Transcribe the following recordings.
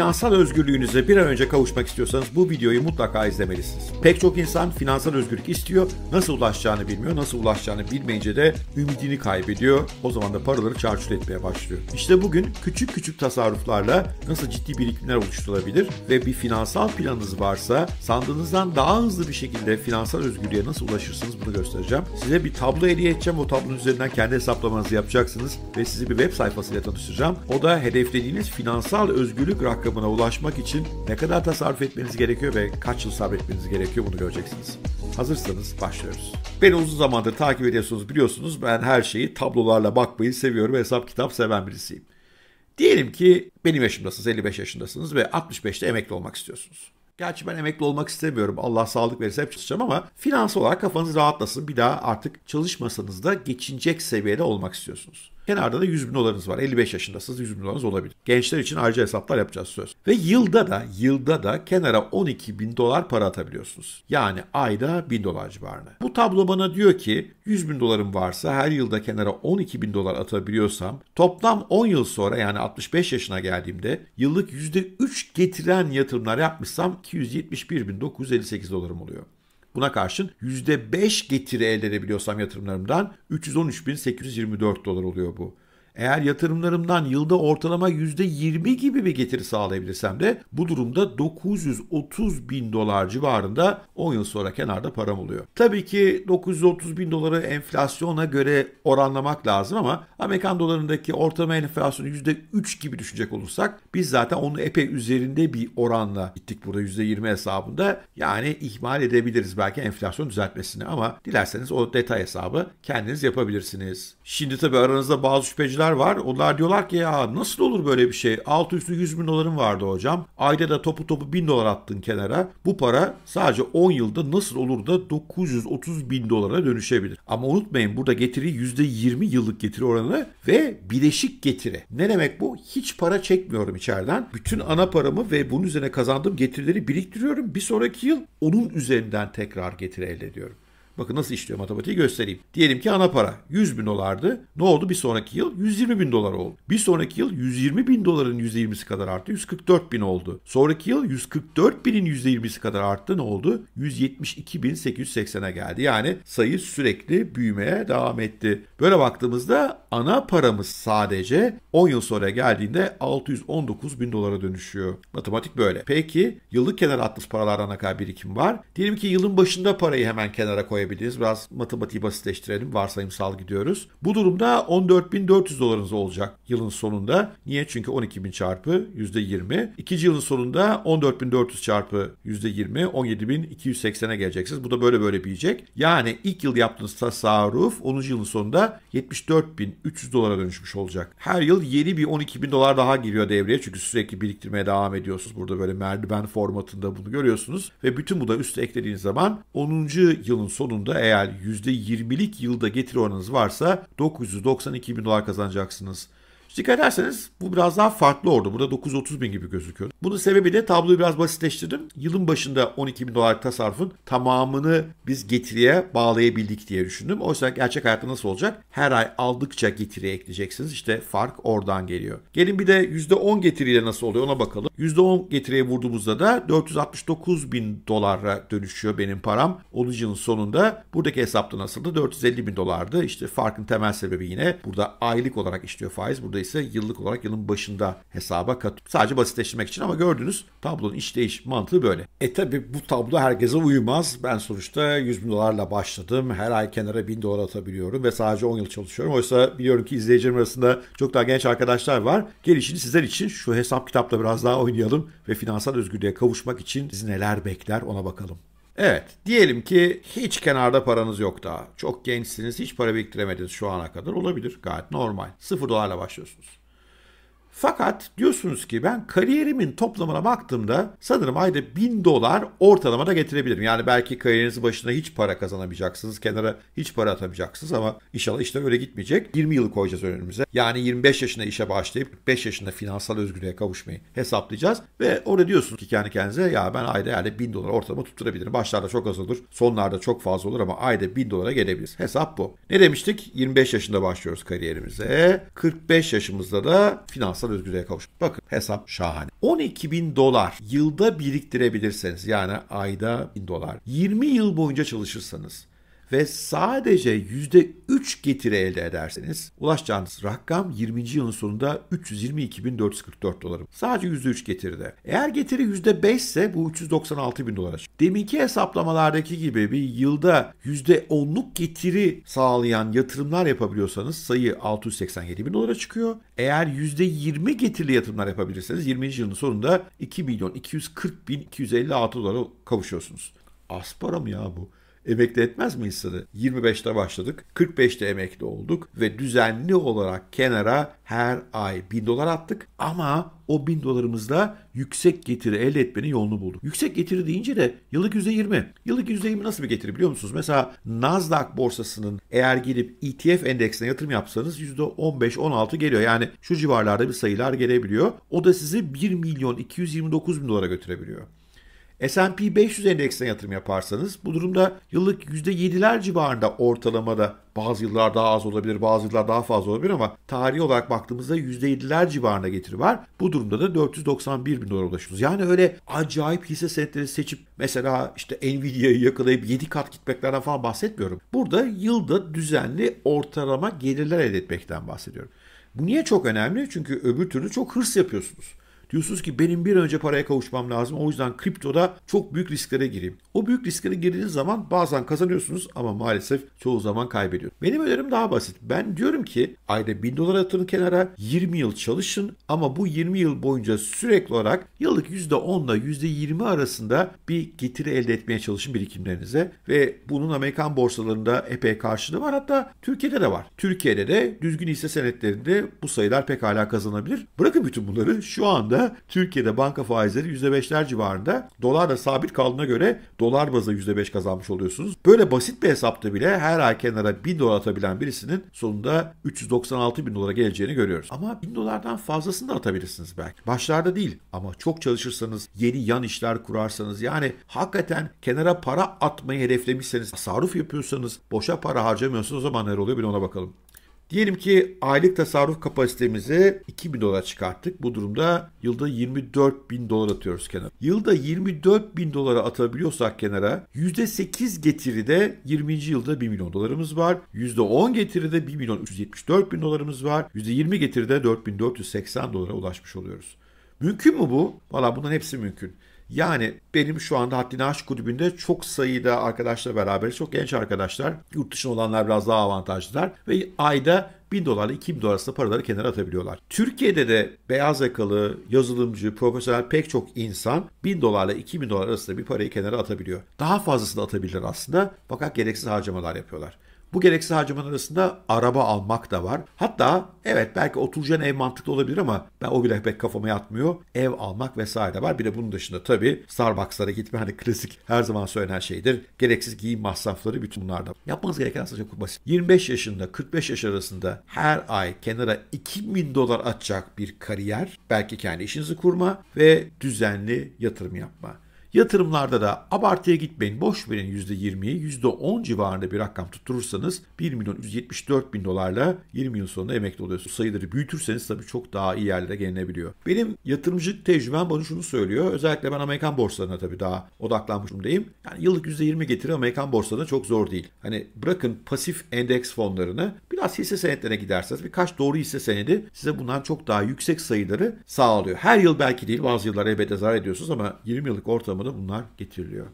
Finansal özgürlüğünüze bir an önce kavuşmak istiyorsanız bu videoyu mutlaka izlemelisiniz. Pek çok insan finansal özgürlük istiyor, nasıl ulaşacağını bilmiyor, nasıl ulaşacağını bilmeyince de ümidini kaybediyor. O zaman da paraları çarçur etmeye başlıyor. İşte bugün küçük küçük tasarruflarla nasıl ciddi birikimler oluşturulabilir ve bir finansal planınız varsa sandığınızdan daha hızlı bir şekilde finansal özgürlüğe nasıl ulaşırsınız bunu göstereceğim. Size bir tablo hediye edeceğim. O tablonun üzerinden kendi hesaplamanızı yapacaksınız ve sizi bir web sayfasıyla tanıştıracağım. O da hedeflediğiniz finansal özgürlük rakamı ayakkabına ulaşmak için ne kadar tasarruf etmeniz gerekiyor ve kaç yıl sabretmeniz gerekiyor bunu göreceksiniz. Hazırsanız başlıyoruz. Beni uzun zamandır takip ediyorsunuz biliyorsunuz ben her şeyi tablolarla bakmayı seviyorum hesap kitap seven birisiyim. Diyelim ki benim yaşımdasınız 55 yaşındasınız ve 65'te emekli olmak istiyorsunuz. Gerçi ben emekli olmak istemiyorum. Allah sağlık verirse hep çalışacağım ama finans olarak kafanız rahatlasın. Bir daha artık çalışmasanız da geçinecek seviyede olmak istiyorsunuz. Kenarda da 100 bin dolarınız var. 55 yaşındasınız 100 bin dolarınız olabilir. Gençler için ayrıca hesaplar yapacağız söz. Ve yılda da yılda da kenara 12 bin dolar para atabiliyorsunuz. Yani ayda 1000 dolar civarına. Bu tablo bana diyor ki 100 bin dolarım varsa her yılda kenara 12 bin dolar atabiliyorsam toplam 10 yıl sonra yani 65 yaşına geldiğimde yıllık %3 getiren yatırımlar yapmışsam 271.958 dolarım oluyor. Buna karşın %5 getiri elde edebiliyorsam yatırımlarımdan 313.824 dolar oluyor bu. Eğer yatırımlarımdan yılda ortalama %20 gibi bir getiri sağlayabilirsem de bu durumda 930 bin dolar civarında 10 yıl sonra kenarda param oluyor. Tabii ki 930 bin doları enflasyona göre oranlamak lazım ama Amerikan dolarındaki ortalama enflasyonu %3 gibi düşecek olursak biz zaten onu epey üzerinde bir oranla gittik burada %20 hesabında. Yani ihmal edebiliriz belki enflasyon düzeltmesini ama dilerseniz o detay hesabı kendiniz yapabilirsiniz. Şimdi tabii aranızda bazı şüpheciler öğrenciler var. Onlar diyorlar ki ya nasıl olur böyle bir şey? Altı üstü 100 bin dolarım vardı hocam. Ayda da topu topu 1000 dolar attın kenara. Bu para sadece 10 yılda nasıl olur da 930 bin dolara dönüşebilir. Ama unutmayın burada getiri %20 yıllık getiri oranı ve bileşik getiri. Ne demek bu? Hiç para çekmiyorum içeriden. Bütün ana paramı ve bunun üzerine kazandığım getirileri biriktiriyorum. Bir sonraki yıl onun üzerinden tekrar getiri elde ediyorum. Bakın nasıl işliyor matematiği göstereyim. Diyelim ki ana para 100 bin dolardı. Ne oldu bir sonraki yıl? 120 bin dolar oldu. Bir sonraki yıl 120 bin doların %20'si kadar arttı. 144 bin oldu. Sonraki yıl 144 binin %20'si kadar arttı. Ne oldu? 172 bin 880'e geldi. Yani sayı sürekli büyümeye devam etti. Böyle baktığımızda ana paramız sadece 10 yıl sonra geldiğinde 619 bin dolara dönüşüyor. Matematik böyle. Peki yıllık kenara atlas paralardan ne kadar birikim var? Diyelim ki yılın başında parayı hemen kenara koy koyabiliriz. Biraz matematiği basitleştirelim. Varsayımsal gidiyoruz. Bu durumda 14.400 dolarınız olacak yılın sonunda. Niye? Çünkü 12.000 çarpı %20. İkinci yılın sonunda 14.400 çarpı %20 17.280'e geleceksiniz. Bu da böyle böyle büyüyecek. Yani ilk yıl yaptığınız tasarruf 10. yılın sonunda 74.300 dolara dönüşmüş olacak. Her yıl yeni bir 12.000 dolar daha giriyor devreye. Çünkü sürekli biriktirmeye devam ediyorsunuz. Burada böyle merdiven formatında bunu görüyorsunuz. Ve bütün bu da üste eklediğiniz zaman 10. yılın sonunda sonunda eğer %20'lik yılda getiri oranınız varsa 992 bin dolar kazanacaksınız. Dikkat ederseniz bu biraz daha farklı ordu. Burada 930 bin gibi gözüküyor. Bunun sebebi de tabloyu biraz basitleştirdim. Yılın başında 12 bin dolar tasarrufun tamamını biz getiriye bağlayabildik diye düşündüm. Oysa gerçek hayatta nasıl olacak? Her ay aldıkça getiriye ekleyeceksiniz. İşte fark oradan geliyor. Gelin bir de %10 getiriyle nasıl oluyor ona bakalım. %10 getiriye vurduğumuzda da 469 bin dolara dönüşüyor benim param. 10. yılın sonunda buradaki hesapta nasıldı? 450 bin dolardı. İşte farkın temel sebebi yine burada aylık olarak işliyor faiz. Burada ise yıllık olarak yılın başında hesaba katıp Sadece basitleştirmek için ama gördünüz tablonun işleyiş mantığı böyle. E tabi bu tablo herkese uymaz. Ben sonuçta 100 bin dolarla başladım. Her ay kenara 1000 dolar atabiliyorum ve sadece 10 yıl çalışıyorum. Oysa biliyorum ki izleyicilerim arasında çok daha genç arkadaşlar var. Gelişini sizler için şu hesap kitapla biraz daha oynayalım ve finansal özgürlüğe kavuşmak için bizi neler bekler ona bakalım. Evet, diyelim ki hiç kenarda paranız yok daha. Çok gençsiniz, hiç para biriktiremediniz şu ana kadar. Olabilir, gayet normal. Sıfır dolarla başlıyorsunuz. Fakat diyorsunuz ki ben kariyerimin toplamına baktığımda sanırım ayda 1000 dolar ortalamada getirebilirim. Yani belki kariyerinizin başına hiç para kazanamayacaksınız, kenara hiç para atamayacaksınız ama inşallah işte öyle gitmeyecek. 20 yıl koyacağız önümüze. Yani 25 yaşında işe başlayıp 45 yaşında finansal özgürlüğe kavuşmayı hesaplayacağız. Ve orada diyorsunuz ki kendi kendinize ya ben ayda yani 1000 dolar ortalama tutturabilirim. Başlarda çok az olur, sonlarda çok fazla olur ama ayda 1000 dolara gelebiliriz. Hesap bu. Ne demiştik? 25 yaşında başlıyoruz kariyerimize. 45 yaşımızda da finans finansal özgürlüğe kavuşmak. Bakın hesap şahane. 12 bin dolar yılda biriktirebilirseniz yani ayda bin dolar 20 yıl boyunca çalışırsanız ve sadece %3 getiri elde ederseniz ulaşacağınız rakam 20. yılın sonunda 322.444 dolarım. Sadece %3 getiride. Eğer getiri %5 ise bu 396.000 dolara çıkıyor. Deminki hesaplamalardaki gibi bir yılda %10'luk getiri sağlayan yatırımlar yapabiliyorsanız sayı 687.000 dolara çıkıyor. Eğer %20 getirili yatırımlar yapabilirseniz 20. yılın sonunda 2.240.256 dolara kavuşuyorsunuz. Az mı ya bu? Emekli etmez mi insanı? 25'te başladık, 45'te emekli olduk ve düzenli olarak kenara her ay 1000 dolar attık ama o 1000 dolarımızla yüksek getiri elde etmenin yolunu bulduk. Yüksek getiri deyince de yıllık %20. Yıllık %20 nasıl bir getiri biliyor musunuz? Mesela Nasdaq borsasının eğer gidip ETF endeksine yatırım yapsanız %15-16 geliyor. Yani şu civarlarda bir sayılar gelebiliyor. O da sizi 1 milyon 229 bin dolara götürebiliyor. S&P 500 endeksine yatırım yaparsanız bu durumda yıllık %7'ler civarında ortalamada bazı yıllar daha az olabilir, bazı yıllar daha fazla olabilir ama tarihi olarak baktığımızda %7'ler civarında getiri var. Bu durumda da 491 bin dolara ulaşıyoruz. Yani öyle acayip hisse senetleri seçip mesela işte Nvidia'yı yakalayıp 7 kat gitmeklerden falan bahsetmiyorum. Burada yılda düzenli ortalama gelirler elde etmekten bahsediyorum. Bu niye çok önemli? Çünkü öbür türlü çok hırs yapıyorsunuz. Diyorsunuz ki benim bir önce paraya kavuşmam lazım. O yüzden kriptoda çok büyük risklere gireyim. O büyük risklere girdiğiniz zaman bazen kazanıyorsunuz ama maalesef çoğu zaman kaybediyor. Benim önerim daha basit. Ben diyorum ki ayda 1000 dolar atın kenara 20 yıl çalışın ama bu 20 yıl boyunca sürekli olarak yıllık %10 ile %20 arasında bir getiri elde etmeye çalışın birikimlerinize ve bunun Amerikan borsalarında epey karşılığı var hatta Türkiye'de de var. Türkiye'de de düzgün hisse senetlerinde bu sayılar pekala kazanabilir. Bırakın bütün bunları şu anda Türkiye'de banka faizleri %5'ler civarında. Dolar da sabit kaldığına göre dolar bazı %5 kazanmış oluyorsunuz. Böyle basit bir hesapta bile her ay kenara 1000 dolar atabilen birisinin sonunda 396 bin dolara geleceğini görüyoruz. Ama 1000 dolardan fazlasını da atabilirsiniz belki. Başlarda değil ama çok çalışırsanız, yeni yan işler kurarsanız yani hakikaten kenara para atmayı hedeflemişseniz, tasarruf yapıyorsanız, boşa para harcamıyorsanız o zaman ne oluyor bir ona bakalım. Diyelim ki aylık tasarruf kapasitemizi 2000 dolar çıkarttık. Bu durumda yılda 24 bin dolar atıyoruz kenara. Yılda 24 bin dolara atabiliyorsak kenara %8 getiri de 20. yılda 1 milyon dolarımız var. %10 getiri de 1 milyon 374 bin dolarımız var. %20 getiri de 4480 dolara ulaşmış oluyoruz. Mümkün mü bu? Valla bunların hepsi mümkün. Yani benim şu anda Haddini Aşk kulübünde çok sayıda arkadaşla beraber çok genç arkadaşlar, yurt dışında olanlar biraz daha avantajlılar ve ayda 1000 dolarla 2000 dolar arasında paraları kenara atabiliyorlar. Türkiye'de de beyaz yakalı, yazılımcı, profesyonel pek çok insan 1000 dolarla 2000 dolar arasında bir parayı kenara atabiliyor. Daha fazlasını atabilirler aslında fakat gereksiz harcamalar yapıyorlar. Bu gereksiz harcamanın arasında araba almak da var. Hatta evet belki oturacağın ev mantıklı olabilir ama ben o güne pek kafama yatmıyor. Ev almak vesaire de var. Bir de bunun dışında tabii Starbucks'lara gitme hani klasik her zaman söylenen şeydir. Gereksiz giyim masrafları bütün bunlarda. Yapmanız gereken aslında çok basit. 25 yaşında 45 yaş arasında her ay kenara 2000 dolar atacak bir kariyer. Belki kendi işinizi kurma ve düzenli yatırım yapma. Yatırımlarda da abartıya gitmeyin. Boş verin %20'yi %10 civarında bir rakam tutturursanız 1 milyon 174 bin dolarla 20 yıl sonunda emekli oluyorsunuz. Sayıları büyütürseniz tabii çok daha iyi yerlere gelinebiliyor. Benim yatırımcı tecrübem bana şunu söylüyor. Özellikle ben Amerikan borsalarına tabii daha odaklanmış durumdayım. Yani yıllık %20 getiri Amerikan borsalarına çok zor değil. Hani bırakın pasif endeks fonlarını Biraz hisse senetlerine giderseniz birkaç doğru hisse senedi size bundan çok daha yüksek sayıları sağlıyor. Her yıl belki değil bazı yıllar elbette zarar ediyorsunuz ama 20 yıllık ortamında bunlar getiriliyor.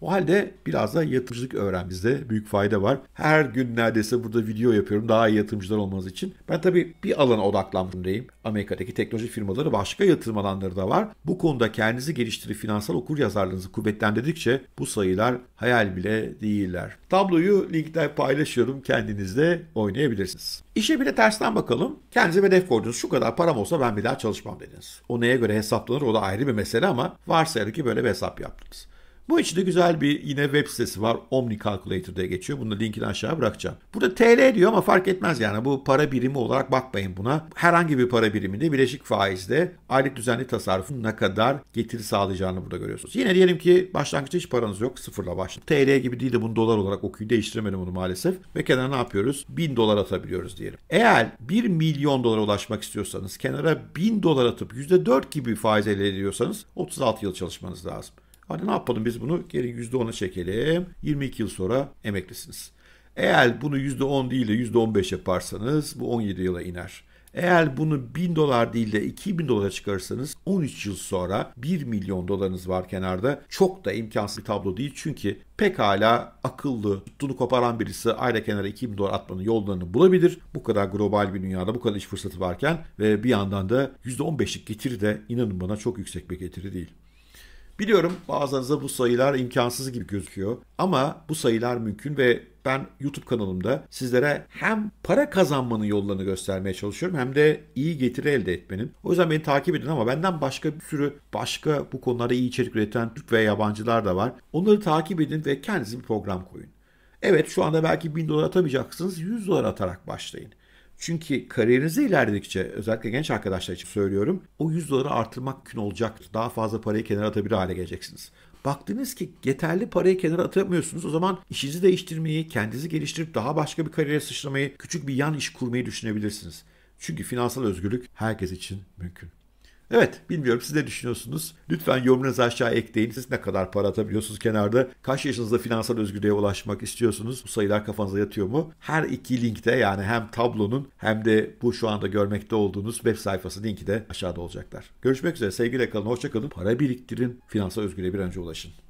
O halde biraz da yatırımcılık öğrenmizde büyük fayda var. Her gün neredeyse burada video yapıyorum daha iyi yatırımcılar olmanız için. Ben tabii bir alana odaklanmalıyım. Amerika'daki teknoloji firmaları başka yatırım alanları da var. Bu konuda kendinizi geliştirip finansal okur yazarlığınızı kuvvetlendirdikçe bu sayılar hayal bile değiller. Tabloyu linkten paylaşıyorum. kendinizde oynayabilirsiniz. İşe bile tersten bakalım. Kendinize hedef koydunuz. Şu kadar param olsa ben bir daha çalışmam dediniz. O neye göre hesaplanır o da ayrı bir mesele ama varsayalım ki böyle bir hesap yaptınız. Bu içinde güzel bir yine web sitesi var. Omni Calculator diye geçiyor. Bunu da linkini aşağı bırakacağım. Burada TL diyor ama fark etmez yani. Bu para birimi olarak bakmayın buna. Herhangi bir para biriminde bileşik faizde aylık düzenli tasarrufun ne kadar getiri sağlayacağını burada görüyorsunuz. Yine diyelim ki başlangıçta hiç paranız yok. Sıfırla başlayın. TL gibi değil de bunu dolar olarak okuyu değiştiremedim bunu maalesef. Ve kenara ne yapıyoruz? 1000 dolar atabiliyoruz diyelim. Eğer 1 milyon dolara ulaşmak istiyorsanız kenara 1000 dolar atıp %4 gibi faiz elde ediyorsanız 36 yıl çalışmanız lazım. Hadi ne yapalım biz bunu geri %10'a çekelim. 22 yıl sonra emeklisiniz. Eğer bunu %10 değil de %15 yaparsanız bu 17 yıla iner. Eğer bunu 1000 dolar değil de 2000 dolara çıkarırsanız 13 yıl sonra 1 milyon dolarınız var kenarda. Çok da imkansız bir tablo değil çünkü pekala akıllı, tuttuğunu koparan birisi ayda kenara 2000 dolar atmanın yollarını bulabilir. Bu kadar global bir dünyada bu kadar iş fırsatı varken ve bir yandan da %15'lik getiri de inanın bana çok yüksek bir getiri değil. Biliyorum bazılarınıza bu sayılar imkansız gibi gözüküyor ama bu sayılar mümkün ve ben YouTube kanalımda sizlere hem para kazanmanın yollarını göstermeye çalışıyorum hem de iyi getiri elde etmenin. O yüzden beni takip edin ama benden başka bir sürü başka bu konularda iyi içerik üreten Türk ve yabancılar da var. Onları takip edin ve kendiniz bir program koyun. Evet şu anda belki 1000 dolar atamayacaksınız 100 dolar atarak başlayın. Çünkü kariyerinize ilerledikçe özellikle genç arkadaşlar için söylüyorum o 100 doları artırmak mümkün olacak. Daha fazla parayı kenara atabilir hale geleceksiniz. Baktınız ki yeterli parayı kenara atamıyorsunuz. O zaman işinizi değiştirmeyi, kendinizi geliştirip daha başka bir kariyere sıçramayı, küçük bir yan iş kurmayı düşünebilirsiniz. Çünkü finansal özgürlük herkes için mümkün. Evet, bilmiyorum siz ne düşünüyorsunuz? Lütfen yorumlarınızı aşağı ekleyin. Siz ne kadar para atabiliyorsunuz kenarda? Kaç yaşınızda finansal özgürlüğe ulaşmak istiyorsunuz? Bu sayılar kafanıza yatıyor mu? Her iki linkte yani hem tablonun hem de bu şu anda görmekte olduğunuz web sayfası linki de aşağıda olacaklar. Görüşmek üzere. Sevgiyle kalın, hoşça kalın. Para biriktirin, finansal özgürlüğe bir an önce ulaşın.